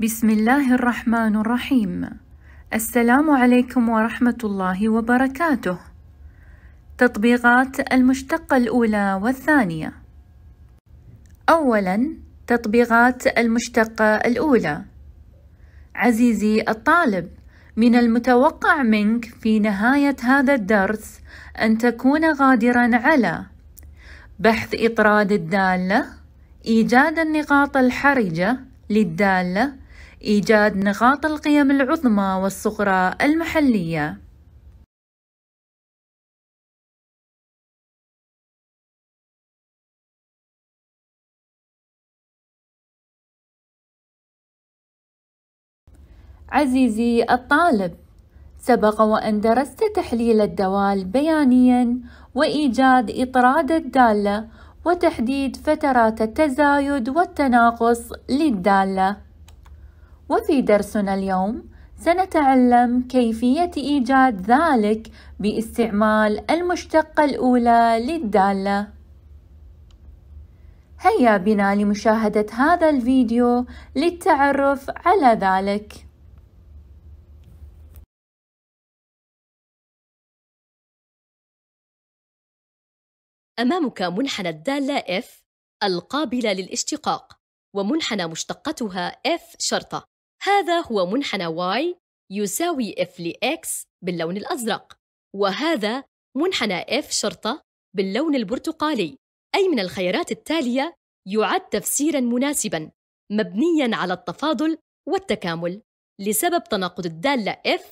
بسم الله الرحمن الرحيم السلام عليكم ورحمة الله وبركاته تطبيقات المشتقة الأولى والثانية أولاً تطبيقات المشتقة الأولى عزيزي الطالب من المتوقع منك في نهاية هذا الدرس أن تكون قادرا على بحث إطراد الدالة إيجاد النقاط الحرجة للدالة إيجاد نقاط القيم العظمى والصغرى المحلية عزيزي الطالب سبق وأن درست تحليل الدوال بيانيا وإيجاد إطراد الدالة وتحديد فترات التزايد والتناقص للدالة وفي درسنا اليوم سنتعلم كيفية إيجاد ذلك باستعمال المشتقة الأولى للدالة هيا بنا لمشاهدة هذا الفيديو للتعرف على ذلك أمامك منحنى الدالة F القابلة للاشتقاق ومنحنى مشتقتها F شرطة هذا هو منحنى y يساوي f لx باللون الأزرق وهذا منحنى f شرطة باللون البرتقالي أي من الخيارات التالية يعد تفسيرا مناسبا مبنيا على التفاضل والتكامل لسبب تناقض الدالة f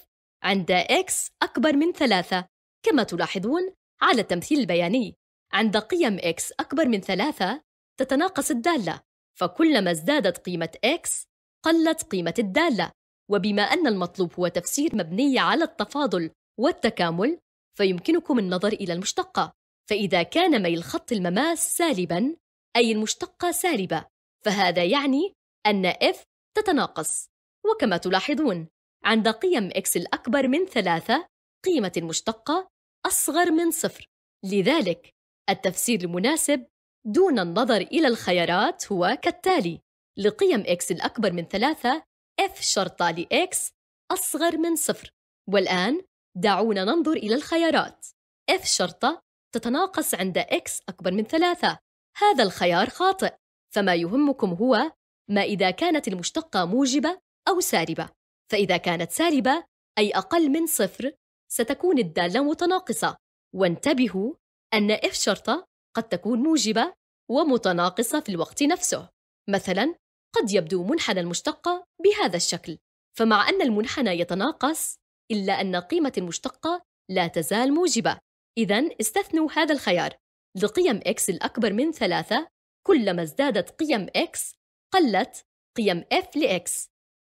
عند x أكبر من ثلاثة كما تلاحظون على التمثيل البياني عند قيم x أكبر من ثلاثة تتناقص الدالة فكلما ازدادت قيمة x قلت قيمة الدالة وبما أن المطلوب هو تفسير مبني على التفاضل والتكامل فيمكنكم النظر إلى المشتقة فإذا كان ميل خط المماس سالباً أي المشتقة سالبة فهذا يعني أن f تتناقص وكما تلاحظون عند قيم x الأكبر من ثلاثة قيمة المشتقة أصغر من صفر لذلك التفسير المناسب دون النظر إلى الخيارات هو كالتالي لقيم x الأكبر من ثلاثة f شرطة ل x أصغر من صفر والآن دعونا ننظر إلى الخيارات f شرطة تتناقص عند x أكبر من ثلاثة هذا الخيار خاطئ فما يهمكم هو ما إذا كانت المشتقة موجبة أو سالبة فإذا كانت سالبة أي أقل من صفر ستكون الدالة متناقصة وانتبهوا أن f شرطة قد تكون موجبة ومتناقصة في الوقت نفسه مثلا قد يبدو منحنى المشتقة بهذا الشكل فمع أن المنحنى يتناقص إلا أن قيمة المشتقة لا تزال موجبة إذا استثنوا هذا الخيار لقيم x الأكبر من ثلاثة كلما ازدادت قيم x قلت قيم f لx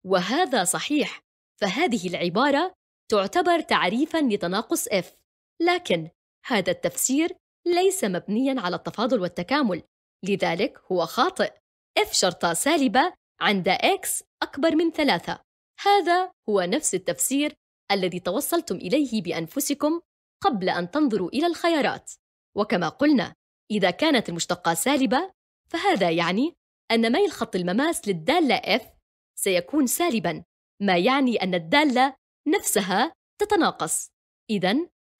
وهذا صحيح فهذه العبارة تعتبر تعريفاً لتناقص f لكن هذا التفسير ليس مبنياً على التفاضل والتكامل لذلك هو خاطئ f شرطة سالبة عند x أكبر من ثلاثة هذا هو نفس التفسير الذي توصلتم إليه بأنفسكم قبل أن تنظروا إلى الخيارات وكما قلنا إذا كانت المشتقة سالبة فهذا يعني أن ميل خط المماس للدالة f سيكون سالباً ما يعني أن الدالة نفسها تتناقص إذا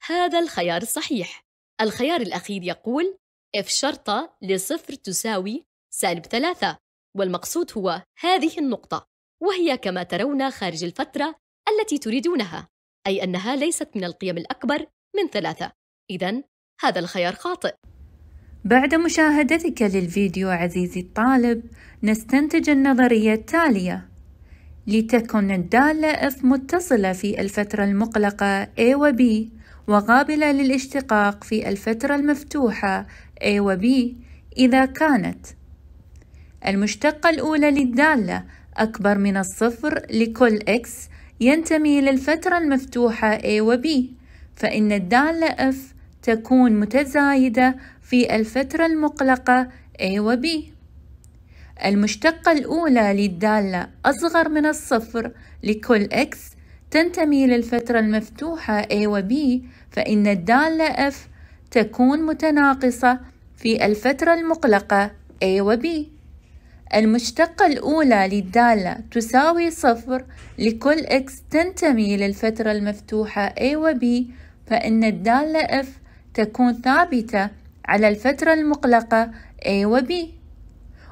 هذا الخيار الصحيح الخيار الأخير يقول f شرطة لصفر تساوي سالب ثلاثة والمقصود هو هذه النقطة وهي كما ترون خارج الفترة التي تريدونها أي أنها ليست من القيم الأكبر من ثلاثة إذا هذا الخيار خاطئ بعد مشاهدتك للفيديو عزيزي الطالب نستنتج النظرية التالية لتكن الدالة F متصلة في الفترة المقلقة A و B وقابلة للاشتقاق في الفترة المفتوحة A و B إذا كانت المشتقة الأولى للدالة أكبر من الصفر لكل x ينتمي للفترة المفتوحة A و B فإن الدالة F تكون متزايدة في الفترة المقلقة A و B المشتقة الأولى للدالة أصغر من الصفر لكل x تنتمي للفترة المفتوحة A و B فإن الدالة F تكون متناقصة في الفترة المقلقة A و B المشتقة الأولى للدالة تساوي صفر لكل x تنتمي للفترة المفتوحة A و B فإن الدالة F تكون ثابتة على الفترة المقلقة A و B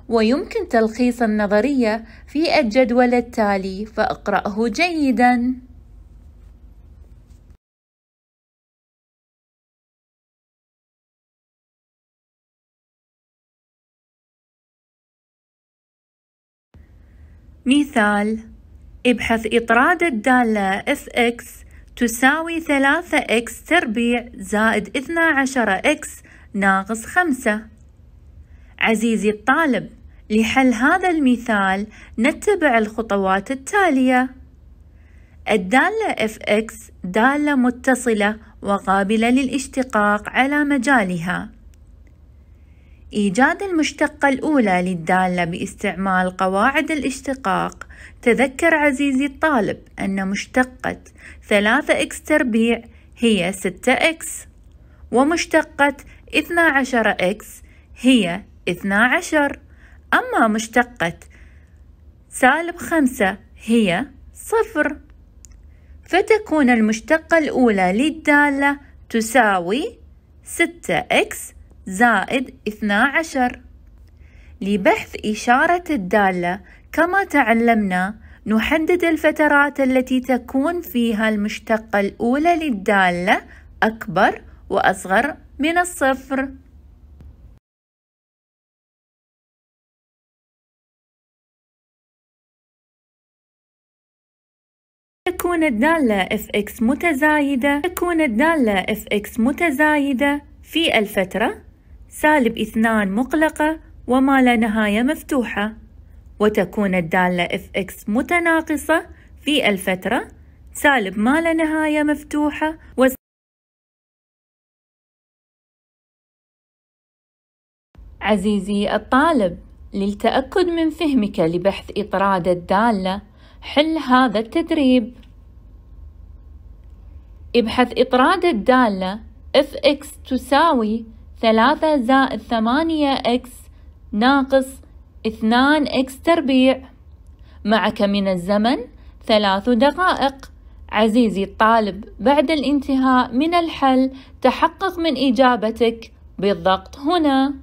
ويمكن تلخيص النظرية في الجدول التالي فاقرأه جيداً مثال ابحث إطراد الدالة fx تساوي 3x تربيع زائد 12 12x ناقص 5 عزيزي الطالب لحل هذا المثال نتبع الخطوات التالية الدالة fx دالة متصلة وقابلة للاشتقاق على مجالها إيجاد المشتقة الأولى للدالة باستعمال قواعد الاشتقاق تذكر عزيزي الطالب أن مشتقة 3x تربيع هي 6x ومشتقة 12x هي 12 أما مشتقة سالب 5 هي 0 فتكون المشتقة الأولى للدالة تساوي 6x زائد 12 لبحث إشارة الدالة كما تعلمنا نحدد الفترات التي تكون فيها المشتقة الأولى للدالة أكبر وأصغر من الصفر تكون الدالة fx متزايدة تكون الدالة fx متزايدة في الفترة سالب اثنان مقلقة وما لا نهاية مفتوحة وتكون الدالة fx متناقصة في الفترة سالب ما لا نهاية مفتوحة و عزيزي الطالب للتأكد من فهمك لبحث إطراد الدالة حل هذا التدريب ابحث إطراد الدالة fx تساوي ثلاثة زائد ثمانية إكس ناقص اثنان إكس تربيع معك من الزمن ثلاث دقائق عزيزي الطالب بعد الانتهاء من الحل تحقق من إجابتك بالضغط هنا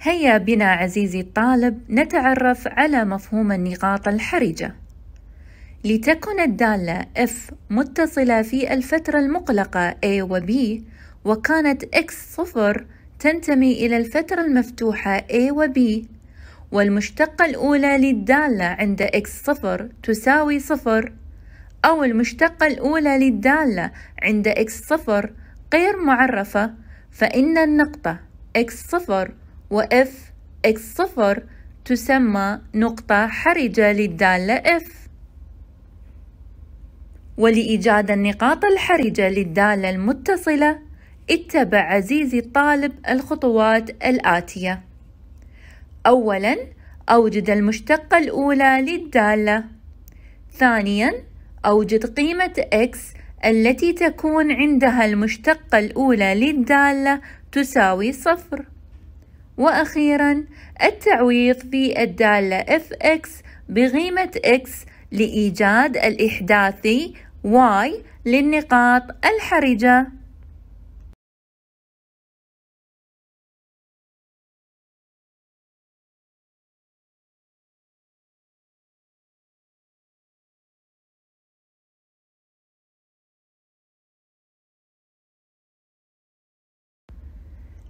هيا بنا عزيزي الطالب نتعرف على مفهوم النقاط الحرجة لتكن الدالة F متصلة في الفترة المقلقة A و B وكانت X صفر تنتمي إلى الفترة المفتوحة A و B والمشتقة الأولى للدالة عند X صفر تساوي صفر أو المشتقة الأولى للدالة عند X صفر غير معرفة فإن النقطة X صفر F x صفر تسمى نقطة حرجة للدالة F ولإيجاد النقاط الحرجة للدالة المتصلة اتبع عزيزي الطالب الخطوات الآتية أولاً أوجد المشتقة الأولى للدالة ثانياً أوجد قيمة x التي تكون عندها المشتقة الأولى للدالة تساوي صفر وأخيرا التعويض في الدالة fx بقيمة x لإيجاد الإحداثي y للنقاط الحرجة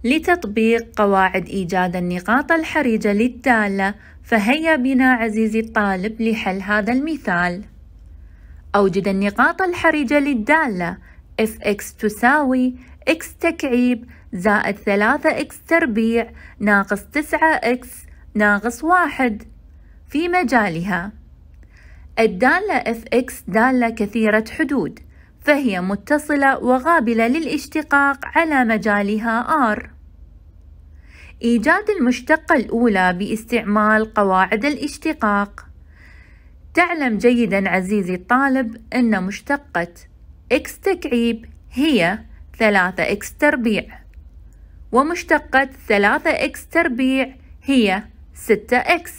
لتطبيق قواعد إيجاد النقاط الحرجة للدالة فهيا بنا عزيزي الطالب لحل هذا المثال أوجد النقاط الحرجة للدالة fx تساوي x تكعيب زائد 3x تربيع ناقص 9x ناقص 1 في مجالها الدالة fx دالة كثيرة حدود فهي متصلة وقابلة للاشتقاق على مجالها R إيجاد المشتقة الأولى باستعمال قواعد الاشتقاق تعلم جيدا عزيزي الطالب أن مشتقة x تكعيب هي 3x تربيع ومشتقة 3x تربيع هي 6x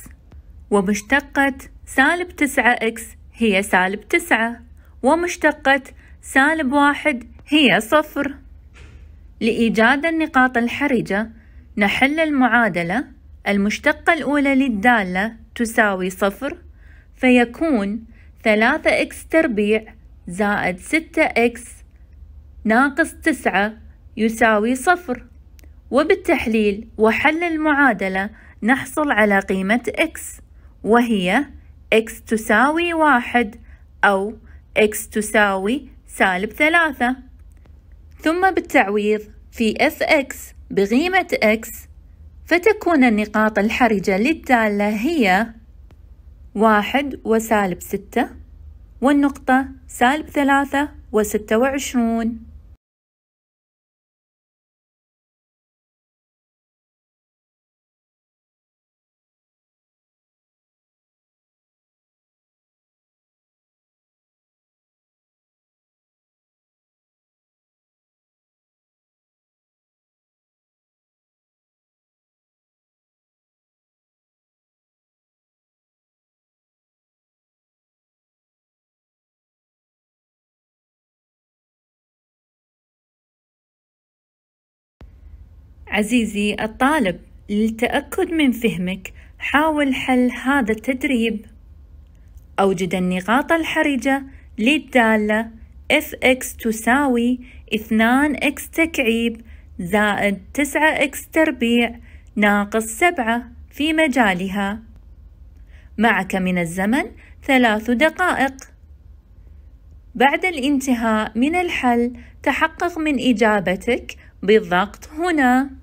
ومشتقة سالب 9x هي سالب 9 ومشتقة سالب واحد هي صفر لإيجاد النقاط الحرجة نحل المعادلة المشتقة الأولى للدالة تساوي صفر فيكون ثلاثة إكس تربيع زائد ستة إكس ناقص تسعة يساوي صفر وبالتحليل وحل المعادلة نحصل على قيمة إكس وهي إكس تساوي واحد أو إكس تساوي سالب ثلاثة ثم بالتعويض في اف اكس بقيمة اكس فتكون النقاط الحرجة للدالة هي واحد وسالب ستة والنقطة سالب ثلاثة وستة وعشرون عزيزي الطالب للتأكد من فهمك حاول حل هذا التدريب أوجد النقاط الحرجة للدالة fx تساوي 2x تكعيب زائد 9x تربيع ناقص 7 في مجالها معك من الزمن ثلاث دقائق بعد الانتهاء من الحل تحقق من إجابتك بالضغط هنا